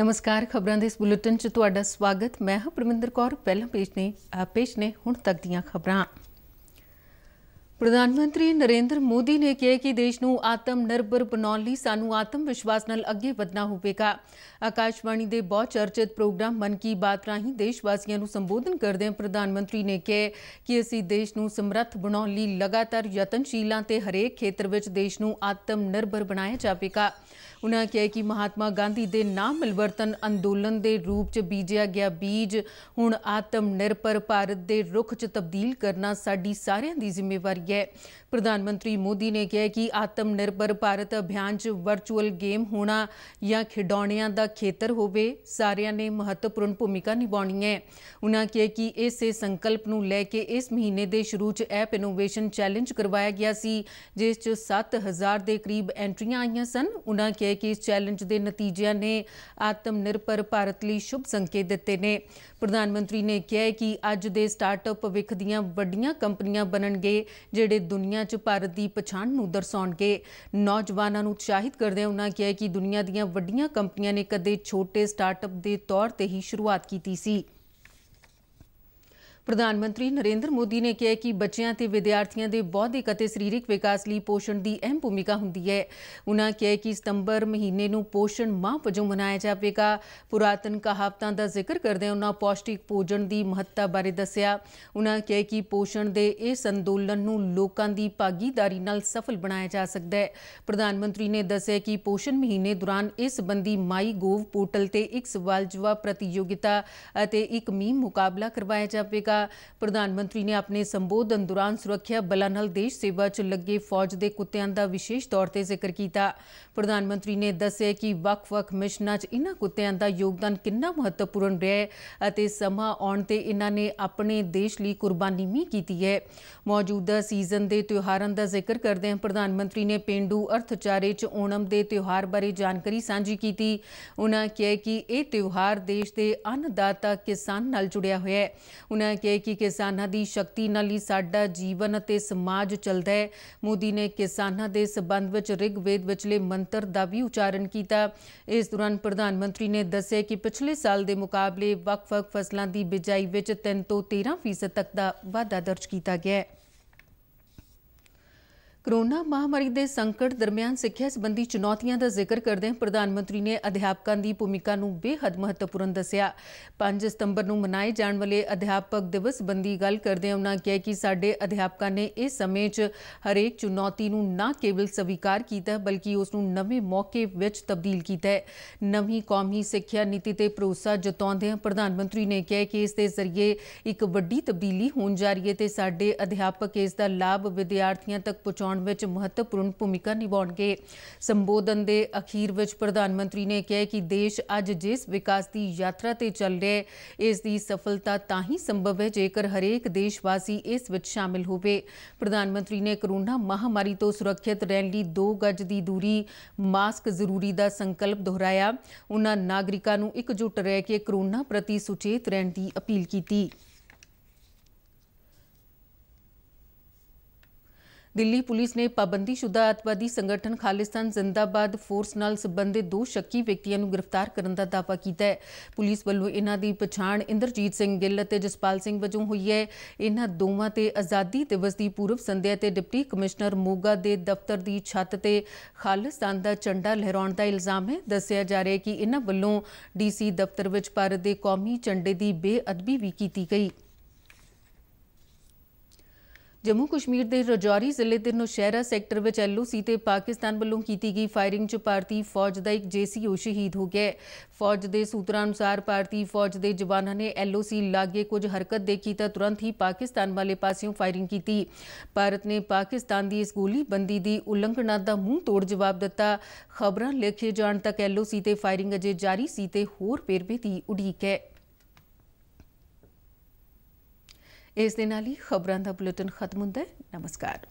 ਨਮਸਕਾਰ ਖਬਰਾਂ ਦੇ ਇਸ ਬੁਲੇਟਿਨ 'ਚ ਤੁਹਾਡਾ ਸਵਾਗਤ ਮੈਂ ਹਾਂ ਪਰਮਿੰਦਰ ਕੌਰ ਪਹਿਲਾ ਪੇਜ ਨੇ ਪੇਜ ਨੇ ਹੁਣ ਤੱਕ ਦੀਆਂ ਖਬਰਾਂ ਪ੍ਰਧਾਨ ਮੰਤਰੀ ਨਰਿੰਦਰ ਮੋਦੀ ਨੇ ਕਿਹਾ ਕਿ ਦੇਸ਼ ਨੂੰ ਆਤਮ ਨਿਰਭਰ ਬਣਾਉਣ ਲਈ ਸਾਨੂੰ ਆਤਮ ਵਿਸ਼ਵਾਸ ਨਾਲ ਅੱਗੇ ਵਧਣਾ ਹੋਵੇਗਾ ਆਕਾਸ਼ਵਾਣੀ ਦੇ ਬਹੁ ਚਰਚਿਤ ਪ੍ਰੋਗਰਾਮ ਮਨ ਕੀ ਬਾਤ ਰਾਹੀਂ ਦੇਸ਼ ਵਾਸੀਆਂ ਨੂੰ ਸੰਬੋਧਨ ਕਰਦਿਆਂ ਪ੍ਰਧਾਨ ਮੰਤਰੀ ਨੇ ਕਿਹਾ ਕਿ ਅਸੀਂ ਦੇਸ਼ ਨੂੰ ਸਮਰੱਥ ਬਣਾਉਣ ਲਈ ਲਗਾਤਾਰ ਯਤਨਸ਼ੀਲਾਂ ਤੇ ਹਰੇਕ ਖੇਤਰ ਵਿੱਚ ਦੇਸ਼ ਨੂੰ ਆਤਮ ਨਿਰਭਰ ਬਣਾਇਆ ਜਾਵੇਗਾ ਉਨ੍ਹਾਂ ਕਿਹਾ ਕਿ ਮਹਾਤਮਾ ਗਾਂਧੀ ਦੇ ਨਾਮ ਮਿਲਵਰਤਨ ਅੰਦੋਲਨ ਦੇ ਰੂਪ 'ਚ ਬੀਜਿਆ ਗਿਆ ਬੀਜ ਹੁਣ ਆਤਮ ਨਿਰਭਰ ਭਾਰਤ ਦੇ ਰੁਖ 'ਚ ਤਬਦੀਲ ਕਰਨਾ ਸਾਡੀ ਸਾਰਿਆਂ ਦੀ ਜ਼ਿੰਮੇਵਾਰੀ ਹੈ ਪ੍ਰਧਾਨ ਮੰਤਰੀ ਮੋਦੀ ਨੇ ਕਿਹਾ ਕਿ ਆਤਮ ਨਿਰਭਰ ਭਾਰਤ ਅਭਿਆਨ 'ਚ ਵਰਚੁਅਲ ਗੇਮ ਹੋਣਾ ਜਾਂ ਖਿਡੌਣਿਆਂ ਦਾ ਖੇਤਰ ਹੋਵੇ ਸਾਰਿਆਂ ਨੇ ਮਹੱਤਵਪੂਰਨ ਭੂਮਿਕਾ ਨਿਭਾਉਣੀ ਹੈ ਉਹਨਾਂ ਕਿਹਾ ਕਿ ਇਸੇ ਸੰਕਲਪ ਨੂੰ ਲੈ ਕੇ ਇਸ ਮਹੀਨੇ ਦੇ ਸ਼ੁਰੂ 'ਚ ਐਪ ਇਨੋਵੇਸ਼ਨ ਚੈਲੰਜ ਕਰਵਾਇਆ ਗਿਆ ਸੀ ਜਿਸ 'ਚ 7000 ਦੇ ਕਰੀਬ ਐਂਟਰੀਆਂ ਆਈਆਂ ਸਨ ਉਹਨਾਂ ਕਿਹਾ ਕਿ ਇਸ ਚੈਲੰਜ ਦੇ ਨਤੀਜਿਆਂ ਨੇ ਆਤਮ ਨਿਰਭਰ ਭਾਰਤ ਲਈ ਸ਼ੁਭ ਸੰਕੇਤ ਦਿੱਤੇ ਨੇ ਪ੍ਰਧਾਨ ਮੰਤਰੀ ਨੇ ਕਿਹਾ ਕਿ ਅੱਜ ਦੇ ਸਟਾਰਟਅਪ ਵਿਖਦੀਆਂ ਦੀਆਂ ਵੱਡੀਆਂ ਕੰਪਨੀਆਂ ਬਣਨਗੇ ਜਿਹੜੇ ਦੁਨੀਆ 'ਚ ਭਾਰਤ ਦੀ ਪਛਾਣ ਨੂੰ ਦਰਸਾਉਣਗੇ ਨੌਜਵਾਨਾਂ ਨੂੰ ਉਤਸ਼ਾਹਿਤ ਕਰਦੇ ਉਹਨਾਂ ਕਿਹਾ ਕਿ ਦੁਨੀਆ ਦੀਆਂ ਵੱਡੀਆਂ ਕੰਪਨੀਆਂ ਨੇ ਕਦੇ ਛੋਟੇ ਸਟਾਰਟਅਪ ਦੇ ਤੌਰ ਤੇ ਹੀ ਸ਼ੁਰੂਆਤ ਕੀਤੀ ਸੀ ਪ੍ਰਧਾਨ ਮੰਤਰੀ ਨਰਿੰਦਰ ਮੋਦੀ ਨੇ ਕਿਹਾ ਕਿ ਬੱਚਿਆਂ ਤੇ ਵਿਦਿਆਰਥੀਆਂ ਦੇ ਬੌਧਿਕ ਅਤੇ ਸਰੀਰਕ ਵਿਕਾਸ ਲਈ ਪੋਸ਼ਣ ਦੀ ਅਹਿਮ ਭੂਮਿਕਾ ਹੁੰਦੀ ਹੈ ਉਹਨਾਂ ਕਿਹਾ ਕਿ ਸਤੰਬਰ ਮਹੀਨੇ ਨੂੰ ਪੋਸ਼ਣ ਮਾਹ ਵਜੋਂ ਮਨਾਇਆ ਜਾਵੇਗਾ ਪੁਰਾਤਨ ਕਹਾਵਤਾਂ ਦਾ ਜ਼ਿਕਰ ਕਰਦੇ ਉਹਨਾਂ ਪੌਸ਼ਟਿਕ ਭੋਜਨ ਦੀ ਮਹੱਤਤਾ ਬਾਰੇ ਦੱਸਿਆ ਉਹਨਾਂ ਕਿਹਾ ਕਿ ਪੋਸ਼ਣ ਦੇ ਇਸ ਅੰਦੋਲਨ ਨੂੰ ਲੋਕਾਂ ਦੀ ਭਾਗੀਦਾਰੀ ਨਾਲ ਸਫਲ ਬਣਾਇਆ ਜਾ ਸਕਦਾ ਹੈ ਪ੍ਰਧਾਨ ਮੰਤਰੀ ਨੇ ਦੱਸਿਆ ਕਿ ਪੋਸ਼ਣ ਮਹੀਨੇ ਦੌਰਾਨ ਇਸ ਸੰਬੰਧੀ ਮਾਈ ਗੋਵ ਪੋਰਟਲ ਤੇ ਇੱਕ ਸਵਾਲ ਜਵਾਬ ਪ੍ਰਤੀਯੋਗਿਤਾ ਅਤੇ ਇੱਕ ਮੀਮ ਮੁਕਾਬਲਾ ਕਰਵਾਇਆ ਜਾਵੇਗਾ ਪ੍ਰਧਾਨ ਮੰਤਰੀ ਨੇ ਆਪਣੇ ਸੰਬੋਧਨ ਦੌਰਾਨ ਸੁਰੱਖਿਆ ਬਲਾਂ ਨਾਲ ਦੇਸ਼ ਸੇਵਾ 'ਚ ਲੱਗੇ ਫੌਜ ਦੇ ਕੁੱਤਿਆਂ ਦਾ ਵਿਸ਼ੇਸ਼ ਤੌਰ ਤੇ ਜ਼ਿਕਰ ਕੀਤਾ ਪ੍ਰਧਾਨ ਮੰਤਰੀ ਨੇ ਦੱਸਿਆ ਕਿ ਵੱਖ-ਵੱਖ ਮਿਸ਼ਨਾਂ 'ਚ ਇਹਨਾਂ ਕੁੱਤਿਆਂ ਦਾ ਯੋਗਦਾਨ ਕਿੰਨਾ ਮਹੱਤਵਪੂਰਨ ਰਿਹਾ ਹੈ ਅਤੇ ਸਮਾਂ ਆਉਣ ਤੇ ਇਹਨਾਂ ਨੇ ਆਪਣੇ ਦੇਸ਼ ਲਈ ਕੁਰਬਾਨੀ ਵੀ ਕੀਤੀ ਹੈ ਮੌਜੂਦਾ ਸੀਜ਼ਨ ਦੇ ਤਿਉਹਾਰਾਂ ਦਾ ਜ਼ਿਕਰ ਕਰਦੇ ਹਾਂ ਪ੍ਰਧਾਨ ਮੰਤਰੀ ਨੇ ਪਿੰਡੂ ਅਰਥਚਾਰੇ 'ਚ ਓਣਮ ਦੇ ਤਿਉਹਾਰ ਬਾਰੇ ਜਾਣਕਾਰੀ ਸਾਂਝੀ ਕੀਤੀ ਉਹਨਾਂ ਕਿਹਾ ਕਿ ਇਹ ਤਿਉਹਾਰ ਦੇਸ਼ ਦੇ ਅੰਨਦਾਤਾ ਕਿਸਾਨ ਨਾਲ ਜੁੜਿਆ ਹੋਇਆ ਹੈ ਉਹਨਾਂ ਕਿ ਕਿਸਾਨਾਂ ਦੀ ਸ਼ਕਤੀ ਨਾਲ ਹੀ ਸਾਡਾ ਜੀਵਨ ਅਤੇ ਸਮਾਜ ਚੱਲਦਾ ਹੈ ਮੋਦੀ ਨੇ ਕਿਸਾਨਾਂ ਦੇ ਸਬੰਧ ਵਿੱਚ ਰਿਗਵੇਦ ਵਿਚਲੇ ਮੰਤਰ ਦਾ ਵੀ ਉਚਾਰਨ ਕੀਤਾ ਇਸ ਦੌਰਾਨ ਪ੍ਰਧਾਨ ਮੰਤਰੀ ਨੇ ਦੱਸਿਆ ਕਿ ਪਿਛਲੇ ਸਾਲ ਦੇ ਮੁਕਾਬਲੇ ਵੱਖ-ਵੱਖ ਫਸਲਾਂ ਦੀ ਬਿਜਾਈ ਵਿੱਚ 3 ਤੋਂ 13% ਤੱਕ ਦਾ ਵਾਧਾ ਦਰਜ ਕੀਤਾ ਗਿਆ ਹੈ ਕਰੋਨਾ ਮਹਾਮਾਰੀ ਦੇ ਸੰਕਟ ਦਰਮਿਆਨ ਸਿੱਖਿਆ ਸੰਬੰਧੀ ਚੁਣੌਤੀਆਂ ਦਾ ਜ਼ਿਕਰ ਕਰਦੇ ਪ੍ਰਧਾਨ ਮੰਤਰੀ ਨੇ ਅਧਿਆਪਕਾਂ ਦੀ ਭੂਮਿਕਾ ਨੂੰ ਬੇहद ਮਹੱਤਵਪੂਰਨ ਦੱਸਿਆ 5 ਸਤੰਬਰ ਨੂੰ ਮਨਾਏ ਜਾਣ ਵਾਲੇ ਅਧਿਆਪਕ ਦਿਵਸ ਬੰਦੀ ਗੱਲ ਕਰਦੇ ਉਹਨਾਂ ਕਿਹਾ ਕਿ ਸਾਡੇ ਅਧਿਆਪਕਾਂ ਨੇ ਇਸ ਸਮੇਂ 'ਚ ਹਰੇਕ ਚੁਣੌਤੀ ਨੂੰ ਨਾ ਕੇਵਲ ਸਵੀਕਾਰ ਕੀਤਾ ਬਲਕਿ ਉਸ ਨੂੰ ਨਵੇਂ ਮੌਕੇ ਵਿੱਚ ਤਬਦੀਲ ਕੀਤਾ ਹੈ ਨਵੀਂ ਕੌਮੀ ਸਿੱਖਿਆ ਨੀਤੀ ਤੇ ਭਰੋਸਾ ਜਤਾਉਂਦੇ ਪ੍ਰਧਾਨ ਮੰਤਰੀ ਨੇ ਕਿਹਾ ਕਿ ਇਸ ਦੇ ਜ਼ਰੀਏ ਇੱਕ ਵੱਡੀ ਤਬਦੀਲੀ ਹੋਣ ਜਾ ਰਹੀ ਹੈ ਤੇ ਸਾਡੇ ਅਧਿਆਪਕ ਇਸ ਦਾ ਲਾਭ ਵਿਦਿਆਰਥੀਆਂ ਤੱਕ ਪਹੁੰਚਾਉਣ ਬਚਾਉਣ ਵਿੱਚ ਮਹੱਤਵਪੂਰਨ ਭੂਮਿਕਾ ਨਿਭਾਉਣਗੇ ਸੰਬੋਧਨ ਦੇ ਅਖੀਰ ਵਿੱਚ ਪ੍ਰਧਾਨ ਮੰਤਰੀ ਨੇ ਕਿਹਾ ਕਿ ਦੇਸ਼ ਅੱਜ ਜਿਸ ਵਿਕਾਸ ਦੀ ਯਾਤਰਾ ਤੇ ਚੱਲ ਰਿਹਾ ਹੈ ਇਸ ਦੀ ਸਫਲਤਾ ਤਾਂ ਹੀ ਸੰਭਵ ਹੈ ਜੇਕਰ ਹਰੇਕ ਦੇਸ਼ ਵਾਸੀ ਇਸ ਵਿੱਚ ਸ਼ਾਮਿਲ ਹੋਵੇ ਪ੍ਰਧਾਨ ਮੰਤਰੀ ਨੇ ਕਰੋਨਾ ਮਹਾਮਾਰੀ ਤੋਂ ਸੁਰੱਖਿਅਤ ਰਹਿਣ ਲਈ 2 ਗਜ ਦੀ ਦੂਰੀ ਮਾਸਕ ਜ਼ਰੂਰੀ ਦਾ ਸੰਕਲਪ ਦੁਹਰਾਇਆ ਉਹਨਾਂ ਨਾਗਰਿਕਾਂ ਨੂੰ ਇਕਜੁੱਟ ਰਹਿ ਕੇ ਕਰੋਨਾ ਪ੍ਰਤੀ ਸੁਚੇਤ ਰਹਿਣ ਦੀ ਅਪੀਲ ਕੀਤੀ ਦਿੱਲੀ ਪੁਲਿਸ ਨੇ ਸ਼ੁਦਾ ਅਤਵਾਦੀ ਸੰਗਠਨ ਖਾਲਿਸਤਾਨ ਜ਼ਿੰਦਾਬਾਦ ਫੋਰਸ ਨਾਲ ਸੰਬੰਧਿਤ ਦੋ ਸ਼ੱਕੀ ਵਿਅਕਤੀਆਂ ਨੂੰ ਗ੍ਰਿਫਤਾਰ ਕਰਨ ਦਾ ਦਾਅਵਾ ਕੀਤਾ ਹੈ ਪੁਲਿਸ ਵੱਲੋਂ ਇਹਨਾਂ ਦੀ ਪਛਾਣ ਇੰਦਰਜੀਤ ਸਿੰਘ ਗਿੱਲ ਅਤੇ ਜਸਪਾਲ ਸਿੰਘ ਵਜੋਂ ਹੋਈ ਹੈ ਇਹਨਾਂ ਦੋਵਾਂ ਤੇ ਆਜ਼ਾਦੀ ਦਿਵਸ ਦੀ ਪੂਰਵ ਸੰਧਿਆ ਤੇ ਡਿਪਟੀ ਕਮਿਸ਼ਨਰ ਮੋਗਾ ਦੇ ਦਫ਼ਤਰ ਦੀ ਛੱਤ ਤੇ ਖਾਲਿਸਤਾਨ ਦਾ ਝੰਡਾ ਲਹਿਰਾਉਣ ਦਾ ਇਲਜ਼ਾਮ ਹੈ ਦੱਸਿਆ ਜਾ ਰਿਹਾ ਹੈ ਕਿ ਇਹਨਾਂ ਵੱਲੋਂ ਡੀਸੀ ਦਫ਼ਤਰ ਵਿੱਚ ਭਾਰਤ ਦੇ ਕੌਮੀ ਝੰਡੇ ਦੀ ਬੇਅਦਬੀ ਵੀ ਕੀਤੀ ਗਈ ਜੰਮੂ ਕਸ਼ਮੀਰ ਦੇ ਰਜੌਰੀ ਜ਼ਿਲ੍ਹੇ ਦੇ ਨੋਸ਼ਹਿਰਾ ਸੈਕਟਰ ਵਿੱਚ ਐਲਓਸੀ ਤੇ ਪਾਕਿਸਤਾਨ ਵੱਲੋਂ ਕੀਤੀ ਗਈ ਫਾਇਰਿੰਗ 'ਚ ਭਾਰਤੀ ਫੌਜ ਦਾ ਇੱਕ ਜੇਸੀਓ ਸ਼ਹੀਦ ਹੋ ਗਿਆ ਫੌਜ ਦੇ ਸੂਤਰਾਂ ਅਨੁਸਾਰ ਭਾਰਤੀ ਫੌਜ ਦੇ ਜਵਾਨਾਂ ਨੇ ਐਲਓਸੀ ਲਾਗੇ ਕੁਝ ਹਰਕਤ ਦੇਖੀ ਤਾਂ ਤੁਰੰਤ ਹੀ ਪਾਕਿਸਤਾਨ ਵਾਲੇ ਪਾਸਿਓਂ ਫਾਇਰਿੰਗ ਕੀਤੀ ਭਾਰਤ ਨੇ ਪਾਕਿਸਤਾਨ ਦੀ ਇਸ ਗੋਲੀਬੰਦੀ ਦੀ ਉਲੰਘਣਾ ਦਾ ਮੂੰਹ ਤੋੜ ਜਵਾਬ ਦਿੱਤਾ ਖਬਰਾਂ ਲਿਖੇ ਜਾਣ ਤੱਕ ਐਲਓਸੀ ਤੇ ਫਾਇਰਿੰਗ ਅਜੇ ਜਾਰੀ ਸੀ ਤੇ ਹੋਰ ਪੇਰਵੇ ਦੀ ਉਡੀਕ ਹੈ ਇਸ ਦੇ ਨਾਲ ਹੀ ਖਬਰਾਂ ਦਾ ਬੁਲੇਟਿਨ ਖਤਮ ਹੁੰਦਾ ਹੈ ਨਮਸਕਾਰ